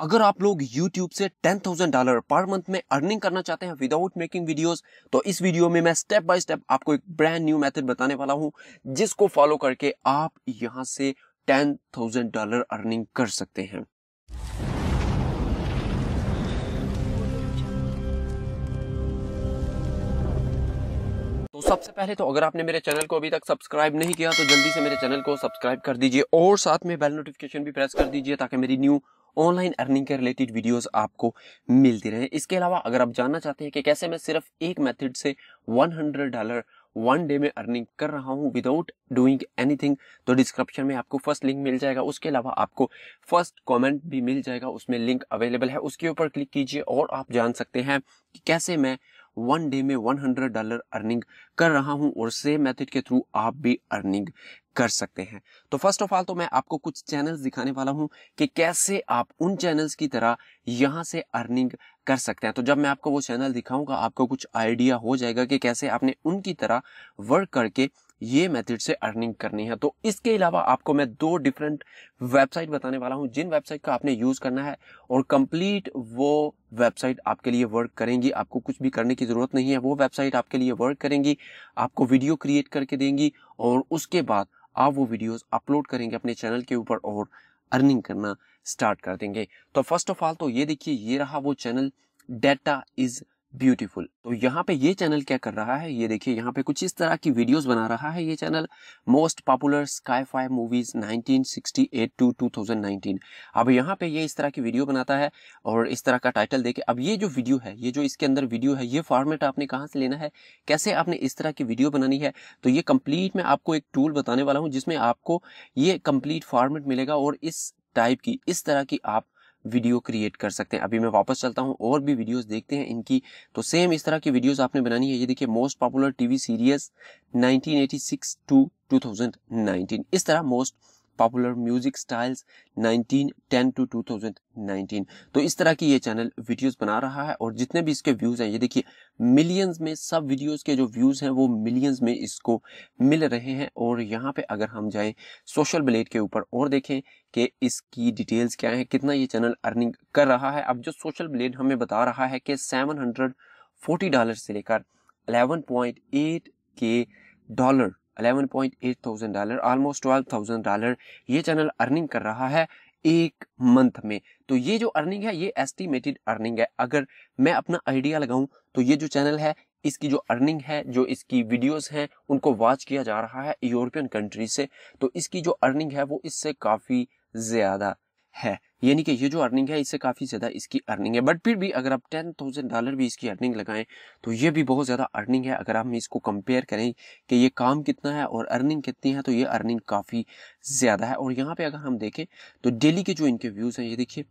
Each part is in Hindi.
अगर आप लोग YouTube से टेन थाउजेंड डॉलर पर मंथ में अर्निंग करना चाहते हैं विदाउट मेकिंग वीडियोस तो इस वीडियो में मैं स्टेप बाय स्टेप आपको एक ब्रांड न्यू मेथड बताने वाला हूं जिसको फॉलो करके आप यहां से टेन थाउजेंड डॉलर अर्निंग कर सकते हैं तो सबसे पहले तो अगर आपने मेरे चैनल को अभी तक सब्सक्राइब नहीं किया तो जल्दी से मेरे चैनल को सब्सक्राइब कर दीजिए और साथ में बेल नोटिफिकेशन भी प्रेस कर दीजिए ताकि मेरी न्यू ऑनलाइन अर्निंग के रिलेटेड वीडियोस आपको मिलती रहे इसके अलावा अगर आप जानना चाहते हैं कि कैसे मैं सिर्फ एक मेथड से 100 डॉलर वन डे में अर्निंग कर रहा हूं विदाउट डूइंग एनीथिंग तो डिस्क्रिप्शन में आपको फर्स्ट लिंक मिल जाएगा उसके अलावा आपको फर्स्ट कमेंट भी मिल जाएगा उसमें लिंक अवेलेबल है उसके ऊपर क्लिक कीजिए और आप जान सकते हैं कि कैसे मैं वन डे में वन हंड्रेड डॉलर अर्निंग कर रहा हूं और सेम मेथड के थ्रू आप भी अर्निंग कर सकते हैं तो फर्स्ट ऑफ ऑल तो मैं आपको कुछ चैनल्स दिखाने वाला हूं कि कैसे आप उन चैनल्स की तरह यहां से अर्निंग कर सकते हैं तो जब मैं आपको वो चैनल दिखाऊंगा आपको कुछ आइडिया हो जाएगा कि कैसे आपने उनकी तरह वर्क करके ये मेथड से अर्निंग करनी है तो इसके अलावा आपको मैं दो डिफरेंट वेबसाइट बताने वाला हूँ जिन वेबसाइट का आपने यूज़ करना है और कंप्लीट वो वेबसाइट आपके लिए वर्क करेंगी आपको कुछ भी करने की ज़रूरत नहीं है वो वेबसाइट आपके लिए वर्क करेंगी आपको वीडियो क्रिएट करके देंगी और उसके बाद आप वो वीडियो अपलोड करेंगे अपने चैनल के ऊपर और अर्निंग करना स्टार्ट कर देंगे तो फर्स्ट ऑफ ऑल तो ये देखिए ये रहा वो चैनल डेटा इज़ ब्यूटीफुल तो यहाँ पे ये चैनल क्या कर रहा है ये देखिए यहाँ पे कुछ इस तरह की वीडियोस बना रहा है ये channel most popular sky movies 1968 to 2019 अब यहाँ पे ये इस तरह की वीडियो बनाता है और इस तरह का टाइटल देके अब ये जो वीडियो है ये जो इसके अंदर वीडियो है ये फॉर्मेट आपने कहाँ से लेना है कैसे आपने इस तरह की वीडियो बनानी है तो ये कम्प्लीट मैं आपको एक टूल बताने वाला हूँ जिसमें आपको ये कम्प्लीट फॉर्मेट मिलेगा और इस टाइप की इस तरह की आप वीडियो क्रिएट कर सकते हैं अभी मैं वापस चलता हूँ और भी वीडियोस देखते हैं इनकी तो सेम इस तरह की वीडियोस आपने बनानी है ये देखिए most popular TV series 1986 to 2019 इस तरह most popular music styles 1910 to 2019 तो इस तरह की ये चैनल वीडियोस बना रहा है और जितने भी इसके व्यूज़ हैं ये देखिए मिलियंस में सब वीडियोस के जो व्यूज़ हैं वो मिलियंस में इसको मिल रहे हैं और यहाँ पे अगर हम जाएं सोशल ब्लेड के ऊपर और देखें कि इसकी डिटेल्स क्या है कितना ये चैनल अर्निंग कर रहा है अब जो सोशल ब्लेड हमें बता रहा है कि सेवन डॉलर से लेकर अलेवन के dollar eleven point eight thousand dollar almost twelve thousand dollar ये चैनल अर्निंग कर रहा है एक मंथ में तो ये जो अर्निंग है ये एस्टिमेटेड अर्निंग है अगर मैं अपना आइडिया लगाऊं तो ये जो चैनल है इसकी जो अर्निंग है जो इसकी वीडियोस हैं उनको वॉच किया जा रहा है यूरोपियन कंट्री से तो इसकी जो अर्निंग है वो इससे काफ़ी ज़्यादा है यानी कि ये जो अर्निंग है इससे काफ़ी ज़्यादा इसकी अर्निंग है बट फिर भी अगर आप टेन थाउजेंड डॉलर भी इसकी अर्निंग लगाएं तो ये भी बहुत ज़्यादा अर्निंग है अगर हम इसको कंपेयर करें कि ये काम कितना है और अर्निंग कितनी है तो ये अर्निंग काफ़ी ज़्यादा है और यहाँ पे अगर हम देखें तो डेली के जो इनके व्यूज़ हैं ये देखिए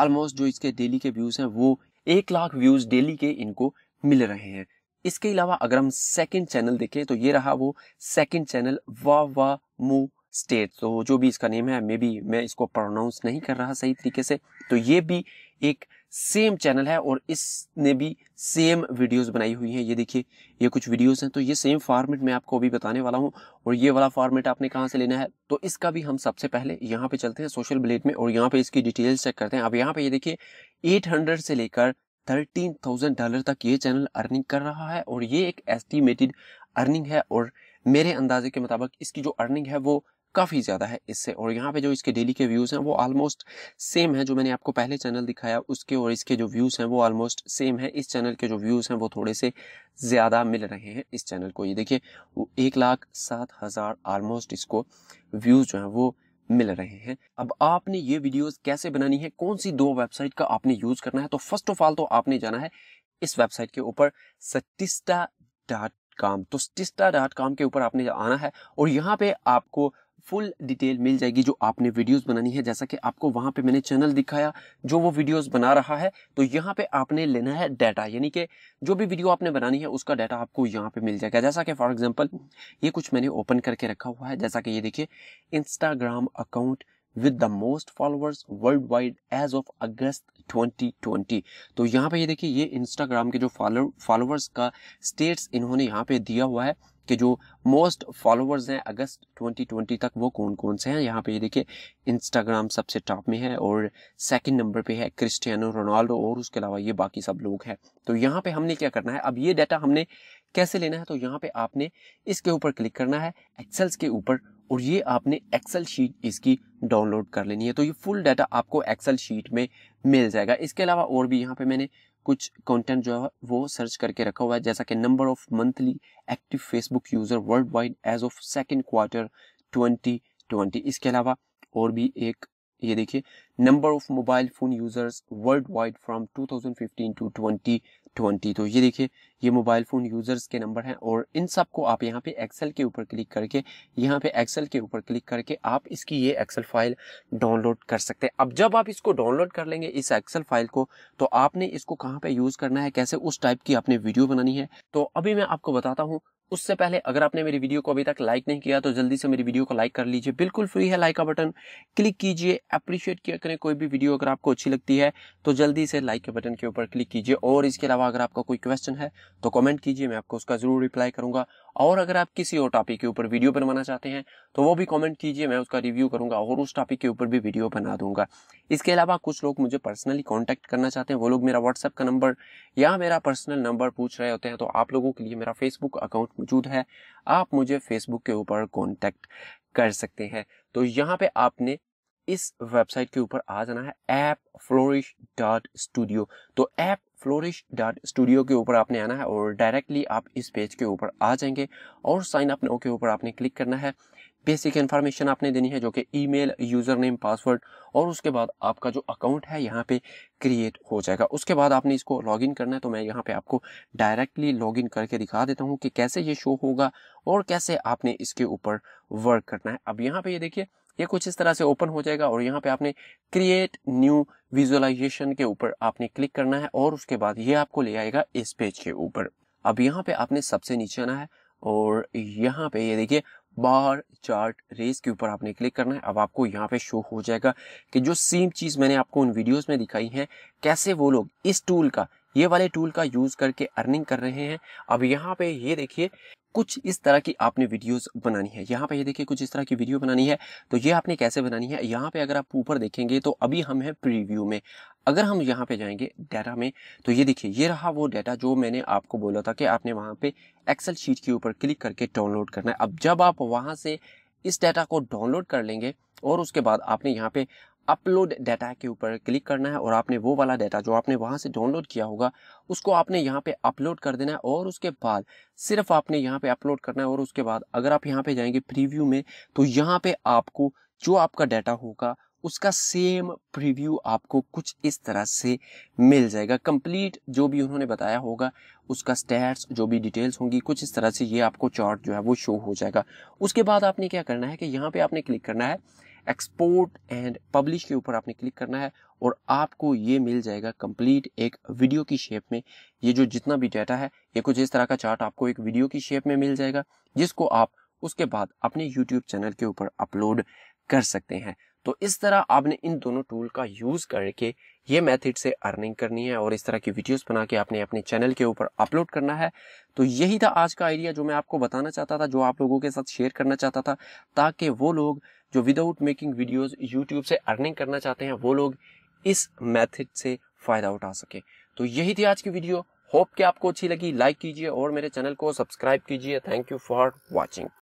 आलमोस्ट जो इसके डेली के व्यूज़ हैं वो एक लाख व्यूज़ डेली के इनको मिल रहे हैं इसके अलावा अगर हम सेकेंड चैनल देखें तो ये रहा वो सेकेंड चैनल वाह वाह मू स्टेट तो जो भी इसका नेम है मे बी मैं इसको प्रोनाउंस नहीं कर रहा सही तरीके से तो ये भी एक सेम चैनल है और इसने भी सेम वीडियोस बनाई हुई हैं ये देखिए ये कुछ वीडियोस हैं तो ये सेम फॉर्मेट मैं आपको अभी बताने वाला हूँ और ये वाला फॉर्मेट आपने कहाँ से लेना है तो इसका भी हम सबसे पहले यहाँ पे चलते हैं सोशल ब्लेड में और यहाँ पे इसकी डिटेल्स चेक करते हैं अब यहाँ पे ये देखिए एट से लेकर थर्टीन डॉलर तक ये चैनल अर्निंग कर रहा है और ये एक एस्टिमेटेड अर्निंग है और मेरे अंदाजे के मुताबिक इसकी जो अर्निंग है वो काफ़ी ज़्यादा है इससे और यहाँ पे जो इसके डेली के व्यूज़ हैं वो ऑलमोस्ट सेम है जो मैंने आपको पहले चैनल दिखाया उसके और इसके जो व्यूज़ हैं वो ऑलमोस्ट सेम है इस चैनल के जो व्यूज़ हैं वो थोड़े से ज़्यादा मिल रहे हैं इस चैनल को ये देखिए वो एक लाख सात हज़ार ऑलमोस्ट इसको व्यूज़ जो हैं वो मिल रहे हैं अब आपने ये वीडियोज कैसे बनानी है कौन सी दो वेबसाइट का आपने यूज करना है तो फर्स्ट ऑफ ऑल तो आपने जाना है इस वेबसाइट के ऊपर सटिस्टा डॉट कॉम तो स्टिस्टा डॉट कॉम के ऊपर आपने आना है और यहाँ पे आपको फुल डिटेल मिल जाएगी जो आपने वीडियोस बनानी है जैसा कि आपको वहाँ पे मैंने चैनल दिखाया जो वो वीडियोस बना रहा है तो यहाँ पे आपने लेना है डाटा यानी कि जो भी वीडियो आपने बनानी है उसका डाटा आपको यहाँ पे मिल जाएगा जैसा कि फॉर एग्जांपल ये कुछ मैंने ओपन करके रखा हुआ है जैसा कि ये देखिए Instagram account with the most followers world wide as of August 2020 तो यहाँ पे ये देखिए ये इंस्टाग्राम के जो फॉलोअर्स का स्टेट्स इन्होंने यहाँ पे दिया हुआ है कि जो मोस्ट फॉलोवर्स हैं अगस्त 2020 तक वो कौन कौन से हैं यहाँ पे ये देखिए इंस्टाग्राम सबसे टॉप में है और सेकंड नंबर पे है क्रिस्टियानो रोनाल्डो और उसके अलावा ये बाकी सब लोग हैं तो यहाँ पे हमने क्या करना है अब ये डाटा हमने कैसे लेना है तो यहाँ पे आपने इसके ऊपर क्लिक करना है एक्सेल्स के ऊपर और ये आपने एक्सेल शीट इसकी डाउनलोड कर लेनी है तो ये फुल डाटा आपको एक्सेल शीट में मिल जाएगा इसके अलावा और भी यहाँ पे मैंने कुछ कंटेंट जो है वो सर्च करके रखा हुआ है जैसा कि number of monthly active Facebook user world wide as of second quarter twenty twenty इसके अलावा और भी एक ये देखिए number of mobile phone users world wide from two thousand fifteen to twenty twenty तो ये देखिए ये मोबाइल फ़ोन यूज़र्स के नंबर हैं और इन सब को आप यहाँ पे एक्सेल के ऊपर क्लिक करके यहाँ पे एक्सेल के ऊपर क्लिक करके आप इसकी ये एक्सेल फाइल डाउनलोड कर सकते हैं अब जब आप इसको डाउनलोड कर लेंगे इस एक्सेल फाइल को तो आपने इसको कहाँ पे यूज़ करना है कैसे उस टाइप की आपने वीडियो बनानी है तो अभी मैं आपको बताता हूँ उससे पहले अगर आपने मेरी वीडियो को अभी तक लाइक नहीं किया तो जल्दी से मेरी वीडियो को लाइक कर लीजिए बिल्कुल फ्री है लाइक का बटन क्लिक कीजिए अप्रिशिएट किया करें कोई भी वीडियो अगर आपको अच्छी लगती है तो जल्दी से लाइक के बटन के ऊपर क्लिक कीजिए और इसके अलावा अगर आपका कोई क्वेश्चन है तो कॉमेंट कीजिए मैं आपको उसका जरूर रिप्लाई करूंगा और अगर आप किसी और टॉपिक के ऊपर वीडियो बनवाना चाहते हैं तो वो भी कमेंट कीजिए मैं उसका रिव्यू करूंगा और उस टॉपिक के ऊपर भी वीडियो बना दूंगा इसके अलावा कुछ लोग मुझे पर्सनली कॉन्टैक्ट करना चाहते हैं वो लोग मेरा व्हाट्सअप का नंबर या मेरा पर्सनल नंबर पूछ रहे होते हैं तो आप लोगों के लिए मेरा फेसबुक अकाउंट मौजूद है आप मुझे फेसबुक के ऊपर कॉन्टैक्ट कर सकते हैं तो यहाँ पे आपने इस वेबसाइट के ऊपर आ जाना है ऐप फ्लोरिश डॉट स्टूडियो तो ऐप फ्लोरिश डॉट स्टूडियो के ऊपर आपने आना है और डायरेक्टली आप इस पेज के ऊपर आ जाएंगे और साइन अप नो के ऊपर आपने क्लिक करना है बेसिक इन्फॉर्मेशन आपने देनी है जो कि ईमेल यूज़र नेम पासवर्ड और उसके बाद आपका जो अकाउंट है यहाँ पे क्रिएट हो जाएगा उसके बाद आपने इसको लॉगिन करना है तो मैं यहाँ पे आपको डायरेक्टली लॉगिन करके दिखा देता हूँ कि कैसे ये शो होगा और कैसे आपने इसके ऊपर वर्क करना है अब यहाँ पे ये यह देखिए ये कुछ इस तरह से ओपन हो जाएगा और यहाँ पे आपने क्रिएट न्यू विजुअलाइजेशन के ऊपर आपने क्लिक करना है और उसके बाद ये आपको ले आएगा इस पेज के ऊपर अब यहाँ पे आपने सबसे नीचे आना है और यहाँ पे ये देखिए बार चार्ट रेस के ऊपर आपने क्लिक करना है अब आपको यहाँ पे शो हो जाएगा कि जो सेम चीज़ मैंने आपको उन वीडियोस में दिखाई है कैसे वो लोग इस टूल का ये वाले टूल का यूज़ करके अर्निंग कर रहे हैं अब यहाँ पे ये देखिए कुछ इस तरह की आपने वीडियोस बनानी है यहाँ पे ये देखिए कुछ इस तरह की वीडियो बनानी है तो ये आपने कैसे बनानी है यहाँ पे अगर आप ऊपर देखेंगे तो अभी हम हैं प्रीव्यू में अगर हम यहाँ पे जाएंगे डाटा में तो ये देखिए ये रहा वो डाटा जो मैंने आपको बोला था कि आपने वहाँ पे एक्सेल शीट के ऊपर क्लिक करके डाउनलोड करना है अब जब आप वहाँ से इस डाटा को डाउनलोड कर लेंगे और उसके बाद आपने यहाँ पे अपलोड डाटा के ऊपर क्लिक करना है और आपने वो वाला डाटा जो आपने वहाँ से डाउनलोड किया होगा उसको आपने यहाँ पे अपलोड कर देना है और उसके बाद सिर्फ आपने यहाँ पे अपलोड करना है और उसके बाद अगर आप यहाँ पे जाएंगे प्रीव्यू में तो यहाँ पे आपको जो आपका डाटा होगा उसका सेम प्रीव्यू आपको कुछ इस तरह से मिल जाएगा कंप्लीट जो भी उन्होंने बताया होगा उसका स्टैट्स जो भी डिटेल्स होंगी कुछ इस तरह से ये आपको चार्ट जो है वो शो हो जाएगा उसके बाद आपने क्या करना है कि यहाँ पे आपने क्लिक करना है एक्सपोर्ट एंड पब्लिश के ऊपर आपने क्लिक करना है और आपको ये मिल जाएगा कंप्लीट एक वीडियो की शेप में ये जो जितना भी डाटा है ये कुछ इस तरह का चार्ट आपको एक वीडियो की शेप में मिल जाएगा जिसको आप उसके बाद अपने यूट्यूब चैनल के ऊपर अपलोड कर सकते हैं तो इस तरह आपने इन दोनों टूल का यूज़ करके ये मेथड से अर्निंग करनी है और इस तरह की वीडियोस बना के आपने अपने चैनल के ऊपर अपलोड करना है तो यही था आज का आइडिया जो मैं आपको बताना चाहता था जो आप लोगों के साथ शेयर करना चाहता था ताकि वो लोग जो विदाउट मेकिंग वीडियोस यूट्यूब से अर्निंग करना चाहते हैं वो लोग इस मैथड से फ़ायदा उठा सके तो यही थी आज की वीडियो होप कि आपको अच्छी लगी लाइक कीजिए और मेरे चैनल को सब्सक्राइब कीजिए थैंक यू फॉर वॉचिंग